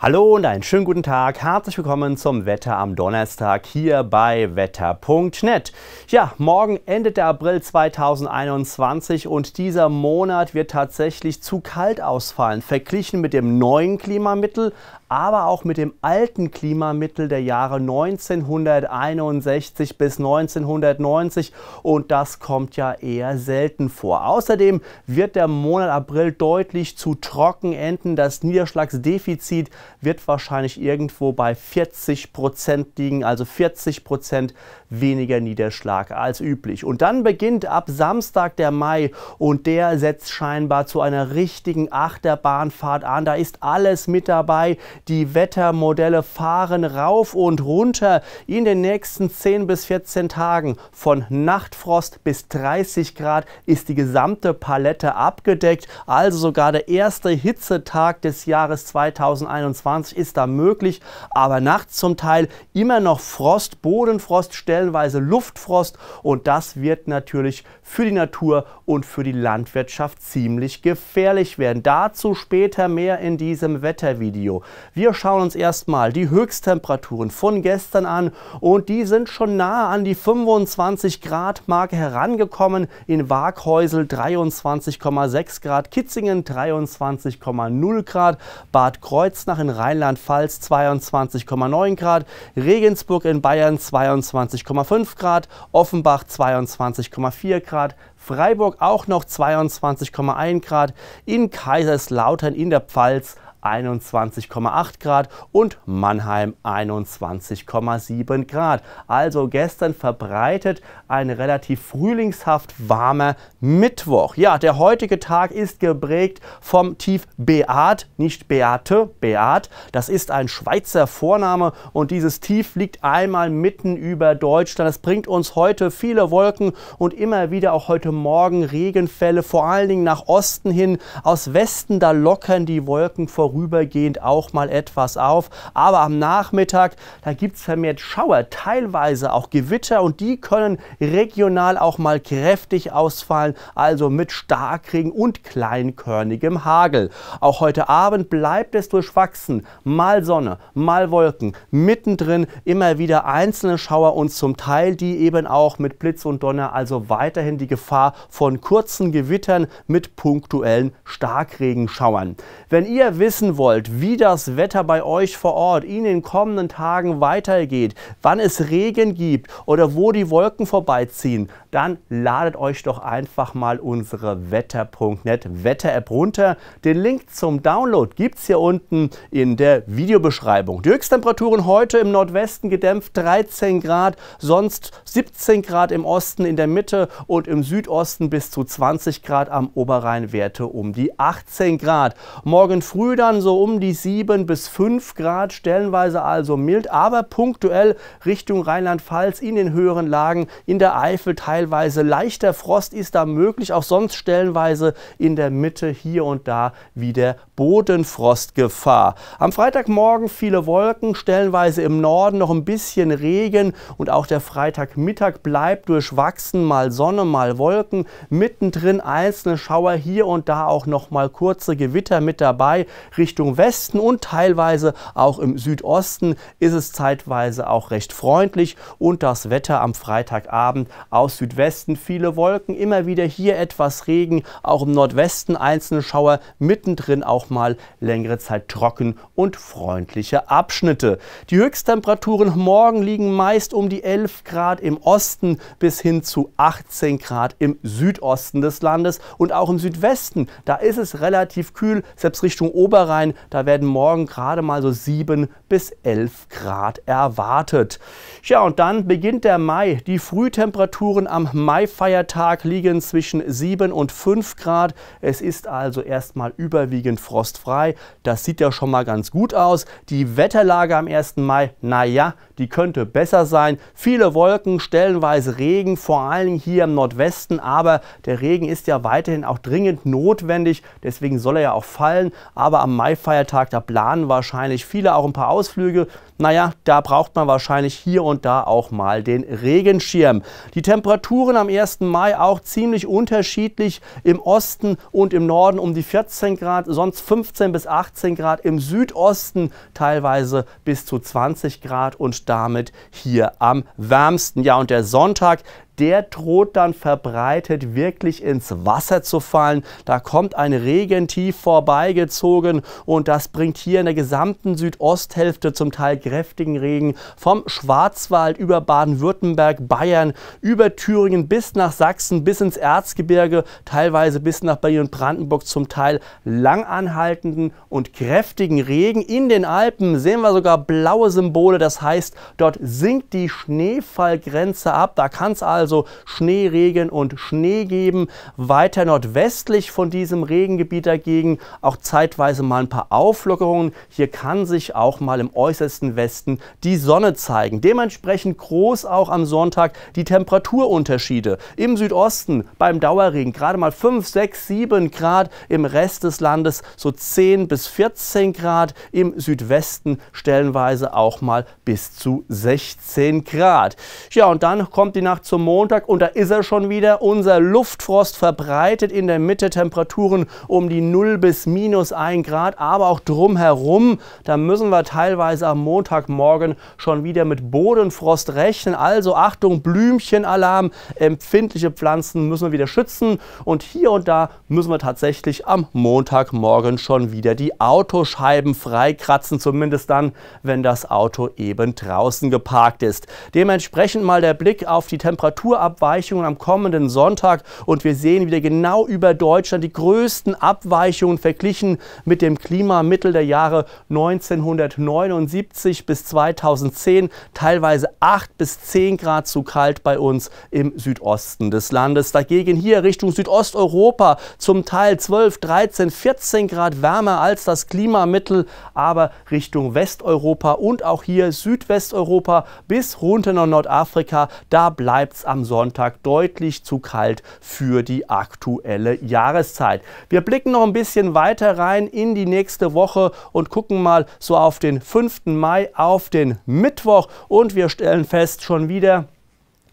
Hallo und einen schönen guten Tag. Herzlich willkommen zum Wetter am Donnerstag hier bei wetter.net. Ja, morgen endet der April 2021 und dieser Monat wird tatsächlich zu kalt ausfallen, verglichen mit dem neuen Klimamittel, aber auch mit dem alten Klimamittel der Jahre 1961 bis 1990 und das kommt ja eher selten vor. Außerdem wird der Monat April deutlich zu trocken enden. Das Niederschlagsdefizit wird wahrscheinlich irgendwo bei 40 Prozent liegen, also 40 Prozent weniger Niederschlag als üblich. Und dann beginnt ab Samstag der Mai und der setzt scheinbar zu einer richtigen Achterbahnfahrt an. Da ist alles mit dabei. Die Wettermodelle fahren rauf und runter in den nächsten 10 bis 14 Tagen. Von Nachtfrost bis 30 Grad ist die gesamte Palette abgedeckt. Also sogar der erste Hitzetag des Jahres 2021 ist da möglich. Aber nachts zum Teil immer noch Frost, Bodenfrost, stellenweise Luftfrost. Und das wird natürlich für die Natur und für die Landwirtschaft ziemlich gefährlich werden. Dazu später mehr in diesem Wettervideo. Wir schauen uns erstmal die Höchsttemperaturen von gestern an und die sind schon nahe an die 25 Grad Marke herangekommen. In Waghäusel 23,6 Grad, Kitzingen 23,0 Grad, Bad Kreuznach in Rheinland-Pfalz 22,9 Grad, Regensburg in Bayern 22,5 Grad, Offenbach 22,4 Grad, Freiburg auch noch 22,1 Grad, in Kaiserslautern in der Pfalz 21,8 Grad und Mannheim 21,7 Grad. Also gestern verbreitet ein relativ frühlingshaft warmer Mittwoch. Ja, der heutige Tag ist geprägt vom Tief Beat, nicht Beate, Beat. Das ist ein Schweizer Vorname und dieses Tief liegt einmal mitten über Deutschland. Das bringt uns heute viele Wolken und immer wieder auch heute Morgen Regenfälle, vor allen Dingen nach Osten hin. Aus Westen, da lockern die Wolken vor vorübergehend auch mal etwas auf. Aber am Nachmittag, da gibt es vermehrt Schauer, teilweise auch Gewitter und die können regional auch mal kräftig ausfallen, also mit Starkregen und kleinkörnigem Hagel. Auch heute Abend bleibt es durchwachsen. Mal Sonne, mal Wolken, mittendrin immer wieder einzelne Schauer und zum Teil die eben auch mit Blitz und Donner, also weiterhin die Gefahr von kurzen Gewittern mit punktuellen Starkregenschauern. Wenn ihr wisst, wissen wollt, wie das Wetter bei euch vor Ort in den kommenden Tagen weitergeht, wann es Regen gibt oder wo die Wolken vorbeiziehen, dann ladet euch doch einfach mal unsere wetter.net Wetter-App runter. Den Link zum Download gibt es hier unten in der Videobeschreibung. Die Höchsttemperaturen heute im Nordwesten gedämpft 13 Grad, sonst 17 Grad im Osten, in der Mitte und im Südosten bis zu 20 Grad, am Oberrhein Werte um die 18 Grad. Morgen früh dann dann so um die 7 bis 5 Grad, stellenweise also mild, aber punktuell Richtung Rheinland-Pfalz in den höheren Lagen, in der Eifel teilweise leichter Frost ist da möglich, auch sonst stellenweise in der Mitte hier und da wieder Bodenfrostgefahr. Am Freitagmorgen viele Wolken, stellenweise im Norden noch ein bisschen Regen und auch der Freitagmittag bleibt durchwachsen, mal Sonne, mal Wolken, mittendrin einzelne Schauer hier und da auch noch mal kurze Gewitter mit dabei. Richtung Westen und teilweise auch im Südosten ist es zeitweise auch recht freundlich und das Wetter am Freitagabend aus Südwesten viele Wolken, immer wieder hier etwas Regen, auch im Nordwesten einzelne Schauer, mittendrin auch mal längere Zeit trocken und freundliche Abschnitte. Die Höchsttemperaturen morgen liegen meist um die 11 Grad im Osten bis hin zu 18 Grad im Südosten des Landes und auch im Südwesten, da ist es relativ kühl, selbst Richtung Oberrhein Niederrhein, da werden morgen gerade mal so 7 bis 11 Grad erwartet. Ja, und dann beginnt der Mai. Die Frühtemperaturen am Maifeiertag liegen zwischen 7 und 5 Grad. Es ist also erstmal überwiegend frostfrei. Das sieht ja schon mal ganz gut aus. Die Wetterlage am 1. Mai, naja, die könnte besser sein. Viele Wolken, stellenweise Regen, vor allem hier im Nordwesten, aber der Regen ist ja weiterhin auch dringend notwendig, deswegen soll er ja auch fallen. Aber am Maifeiertag, da planen wahrscheinlich viele auch ein paar Ausflüge. Naja, da braucht man wahrscheinlich hier und da auch mal den Regenschirm. Die Temperaturen am 1. Mai auch ziemlich unterschiedlich im Osten und im Norden um die 14 Grad, sonst 15 bis 18 Grad, im Südosten teilweise bis zu 20 Grad und damit hier am wärmsten. Ja, und der Sonntag, der droht dann verbreitet wirklich ins Wasser zu fallen. Da kommt ein Regentief vorbeigezogen und das bringt hier in der gesamten Südosthälfte zum Teil kräftigen Regen vom Schwarzwald über Baden-Württemberg, Bayern, über Thüringen bis nach Sachsen, bis ins Erzgebirge, teilweise bis nach Berlin und Brandenburg zum Teil langanhaltenden und kräftigen Regen. In den Alpen sehen wir sogar blaue Symbole, das heißt, dort sinkt die Schneefallgrenze ab. Da kann es also also Regen und Schnee geben. Weiter nordwestlich von diesem Regengebiet dagegen auch zeitweise mal ein paar Auflockerungen. Hier kann sich auch mal im äußersten Westen die Sonne zeigen. Dementsprechend groß auch am Sonntag die Temperaturunterschiede. Im Südosten beim Dauerregen gerade mal 5, 6, 7 Grad, im Rest des Landes so 10 bis 14 Grad, im Südwesten stellenweise auch mal bis zu 16 Grad. Ja, und dann kommt die Nacht zum Mond Montag und da ist er schon wieder. Unser Luftfrost verbreitet in der Mitte Temperaturen um die 0 bis minus 1 Grad, aber auch drumherum. Da müssen wir teilweise am Montagmorgen schon wieder mit Bodenfrost rechnen. Also Achtung, Blümchenalarm. Empfindliche Pflanzen müssen wir wieder schützen. Und hier und da müssen wir tatsächlich am Montagmorgen schon wieder die Autoscheiben freikratzen. Zumindest dann, wenn das Auto eben draußen geparkt ist. Dementsprechend mal der Blick auf die Temperatur Temperaturabweichungen am kommenden Sonntag und wir sehen wieder genau über Deutschland die größten Abweichungen verglichen mit dem Klimamittel der Jahre 1979 bis 2010, teilweise 8 bis 10 Grad zu kalt bei uns im Südosten des Landes. Dagegen hier Richtung Südosteuropa zum Teil 12, 13, 14 Grad wärmer als das Klimamittel, aber Richtung Westeuropa und auch hier Südwesteuropa bis runter nach Nordafrika, da bleibt es am Sonntag deutlich zu kalt für die aktuelle Jahreszeit. Wir blicken noch ein bisschen weiter rein in die nächste Woche und gucken mal so auf den 5. Mai, auf den Mittwoch und wir stellen fest, schon wieder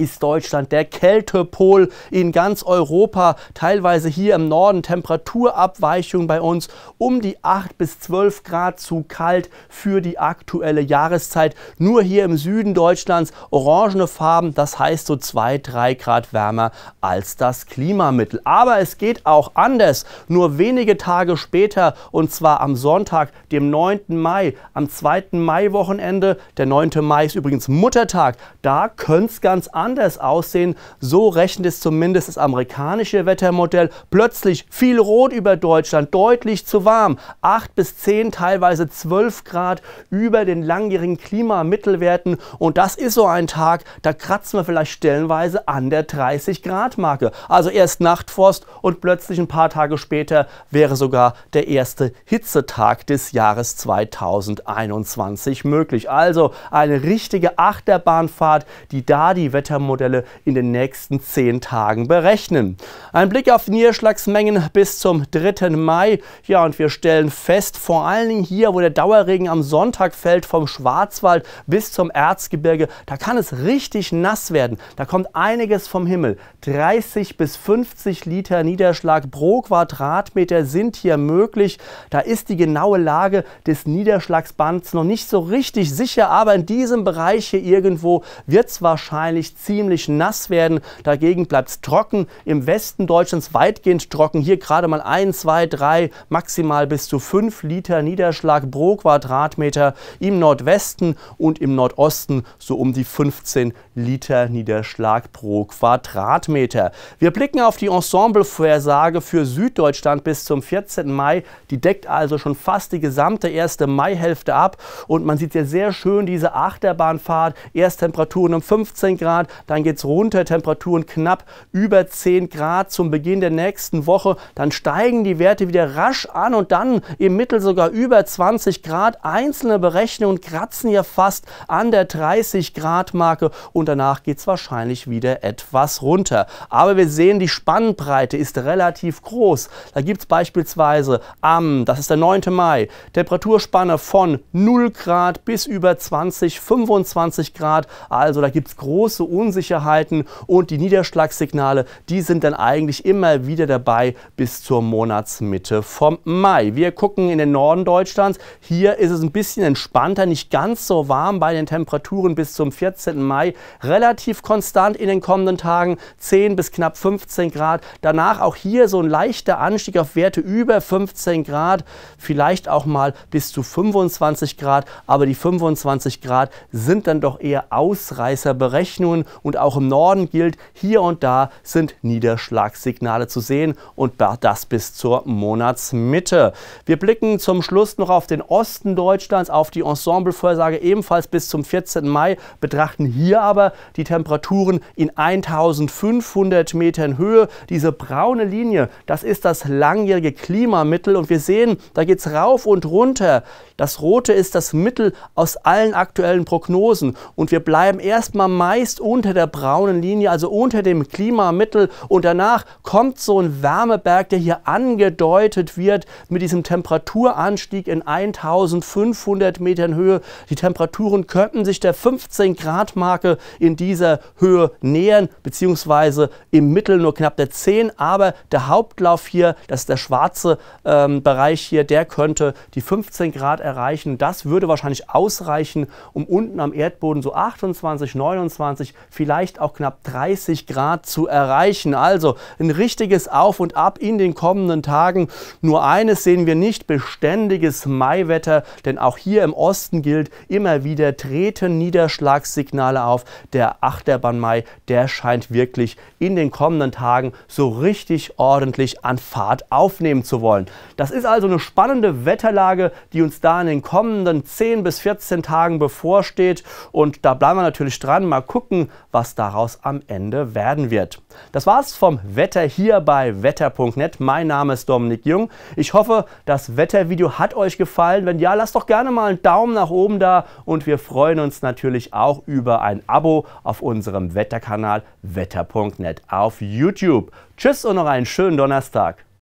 ist Deutschland der Kältepol in ganz Europa. Teilweise hier im Norden Temperaturabweichungen bei uns um die 8 bis 12 Grad zu kalt für die aktuelle Jahreszeit. Nur hier im Süden Deutschlands orangene Farben, das heißt so 2, 3 Grad wärmer als das Klimamittel. Aber es geht auch anders. Nur wenige Tage später und zwar am Sonntag, dem 9. Mai, am 2. Mai-Wochenende, der 9. Mai ist übrigens Muttertag, da könnte es ganz anders anders aussehen. So rechnet es zumindest das amerikanische Wettermodell. Plötzlich viel Rot über Deutschland, deutlich zu warm. 8 bis 10, teilweise 12 Grad über den langjährigen Klimamittelwerten. Und das ist so ein Tag, da kratzen wir vielleicht stellenweise an der 30 Grad Marke. Also erst Nachtfrost und plötzlich ein paar Tage später wäre sogar der erste Hitzetag des Jahres 2021 möglich. Also eine richtige Achterbahnfahrt, die da die Wettermodelle Wettermodelle in den nächsten zehn Tagen berechnen. Ein Blick auf Niederschlagsmengen bis zum 3. Mai. Ja, und wir stellen fest, vor allen Dingen hier, wo der Dauerregen am Sonntag fällt, vom Schwarzwald bis zum Erzgebirge, da kann es richtig nass werden. Da kommt einiges vom Himmel. 30 bis 50 Liter Niederschlag pro Quadratmeter sind hier möglich. Da ist die genaue Lage des Niederschlagsbands noch nicht so richtig sicher, aber in diesem Bereich hier irgendwo wird es wahrscheinlich ziemlich ziemlich nass werden. Dagegen bleibt es trocken. Im Westen Deutschlands weitgehend trocken. Hier gerade mal 1, 2, 3, maximal bis zu 5 Liter Niederschlag pro Quadratmeter. Im Nordwesten und im Nordosten so um die 15 Liter. Liter Niederschlag pro Quadratmeter. Wir blicken auf die Ensemblevorhersage für Süddeutschland bis zum 14. Mai. Die deckt also schon fast die gesamte erste Maihälfte ab. Und man sieht ja sehr schön diese Achterbahnfahrt. Erst Temperaturen um 15 Grad, dann geht es runter, Temperaturen knapp über 10 Grad zum Beginn der nächsten Woche. Dann steigen die Werte wieder rasch an und dann im Mittel sogar über 20 Grad. Einzelne Berechnungen kratzen ja fast an der 30 Grad Marke und danach geht es wahrscheinlich wieder etwas runter. Aber wir sehen, die Spannbreite ist relativ groß. Da gibt es beispielsweise am, das ist der 9. Mai, Temperaturspanne von 0 Grad bis über 20, 25 Grad. Also da gibt es große Unsicherheiten und die Niederschlagssignale, die sind dann eigentlich immer wieder dabei bis zur Monatsmitte vom Mai. Wir gucken in den Norden Deutschlands. Hier ist es ein bisschen entspannter, nicht ganz so warm bei den Temperaturen bis zum 14. Mai relativ konstant in den kommenden Tagen 10 bis knapp 15 Grad. Danach auch hier so ein leichter Anstieg auf Werte über 15 Grad, vielleicht auch mal bis zu 25 Grad, aber die 25 Grad sind dann doch eher Ausreißerberechnungen und auch im Norden gilt, hier und da sind Niederschlagssignale zu sehen und das bis zur Monatsmitte. Wir blicken zum Schluss noch auf den Osten Deutschlands, auf die Ensemblevorhersage ebenfalls bis zum 14. Mai, betrachten hier aber aber die Temperaturen in 1500 Metern Höhe. Diese braune Linie, das ist das langjährige Klimamittel und wir sehen, da geht es rauf und runter. Das rote ist das Mittel aus allen aktuellen Prognosen und wir bleiben erstmal meist unter der braunen Linie, also unter dem Klimamittel und danach kommt so ein Wärmeberg, der hier angedeutet wird mit diesem Temperaturanstieg in 1500 Metern Höhe. Die Temperaturen könnten sich der 15 Grad Marke in dieser Höhe nähern, beziehungsweise im Mittel nur knapp der 10. Aber der Hauptlauf hier, das ist der schwarze ähm, Bereich hier, der könnte die 15 Grad erreichen. Das würde wahrscheinlich ausreichen, um unten am Erdboden so 28, 29, vielleicht auch knapp 30 Grad zu erreichen. Also ein richtiges Auf und Ab in den kommenden Tagen. Nur eines sehen wir nicht, beständiges Maiwetter, denn auch hier im Osten gilt, immer wieder treten Niederschlagssignale auf der Achterbahn Mai, der scheint wirklich in den kommenden Tagen so richtig ordentlich an Fahrt aufnehmen zu wollen. Das ist also eine spannende Wetterlage, die uns da in den kommenden 10 bis 14 Tagen bevorsteht. Und da bleiben wir natürlich dran, mal gucken, was daraus am Ende werden wird. Das war's vom Wetter hier bei wetter.net. Mein Name ist Dominik Jung. Ich hoffe, das Wettervideo hat euch gefallen. Wenn ja, lasst doch gerne mal einen Daumen nach oben da und wir freuen uns natürlich auch über ein Abo auf unserem Wetterkanal wetter.net auf YouTube. Tschüss und noch einen schönen Donnerstag.